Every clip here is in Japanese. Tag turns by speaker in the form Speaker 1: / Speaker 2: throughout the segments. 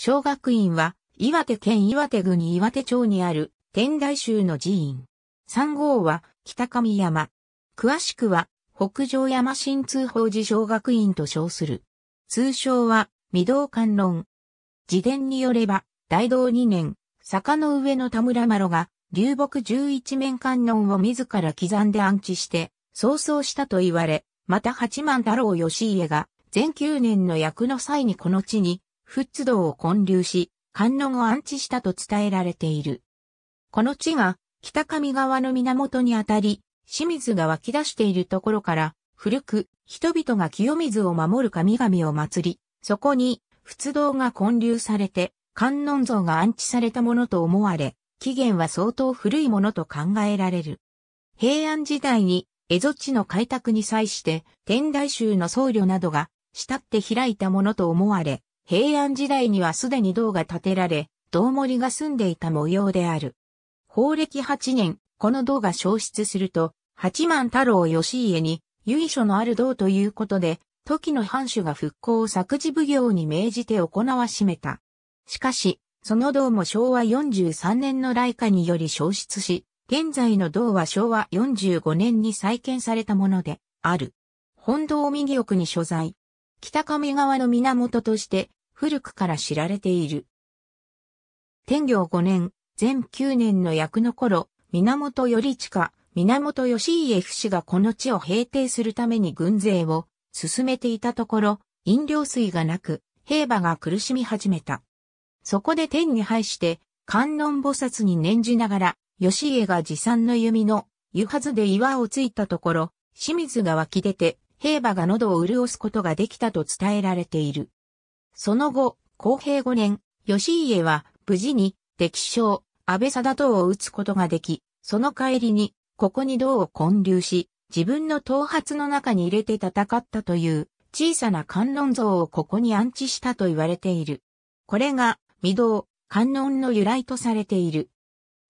Speaker 1: 小学院は、岩手県岩手郡岩手町にある、天台宗の寺院。3号は、北上山。詳しくは、北上山新通報寺小学院と称する。通称は、御堂観論。自伝によれば、大道2年、坂の上の田村麻呂が、流木11面観音を自ら刻んで安置して、早々したと言われ、また八幡太郎義家が、全9年の役の際にこの地に、仏道を建立し、観音を安置したと伝えられている。この地が北上川の源にあたり、清水が湧き出しているところから、古く人々が清水を守る神々を祀り、そこに仏道が建立されて、観音像が安置されたものと思われ、起源は相当古いものと考えられる。平安時代に蝦夷地の開拓に際して天台宗の僧侶などが慕って開いたものと思われ、平安時代にはすでに銅が建てられ、銅森が住んでいた模様である。法暦8年、この銅が消失すると、八幡太郎義家に、由緒のある銅ということで、時の藩主が復興を作事奉行に命じて行わしめた。しかし、その銅も昭和43年の来下により消失し、現在の銅は昭和45年に再建されたもので、ある。本堂右奥に所在。北上川の源として、古くから知られている。天行5年、前9年の役の頃、源頼親、源義家不死がこの地を平定するために軍勢を進めていたところ、飲料水がなく、兵馬が苦しみ始めた。そこで天に配して、観音菩薩に念じながら、義家が持参の弓の湯はずで岩をついたところ、清水が湧き出て、兵馬が喉を潤すことができたと伝えられている。その後、公平5年、吉家は無事に敵将、安倍貞党を撃つことができ、その帰りに、ここに銅を建立し、自分の頭髪の中に入れて戦ったという小さな観音像をここに安置したと言われている。これが、未堂、観音の由来とされている。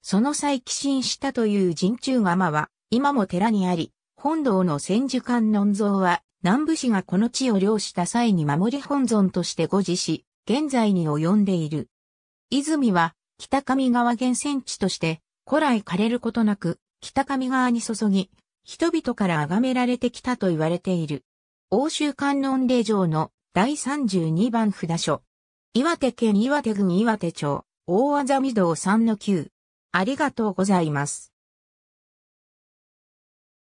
Speaker 1: その際寄進したという人中釜は、今も寺にあり、本堂の千手観音像は、南部市がこの地を領した際に守り本尊として護持し、現在に及んでいる。泉は、北上川源泉地として、古来枯れることなく、北上川に注ぎ、人々から崇められてきたと言われている。欧州観音霊場の第32番札所。岩手県岩手郡岩手町、大あざみ堂3の9。ありがとうございます。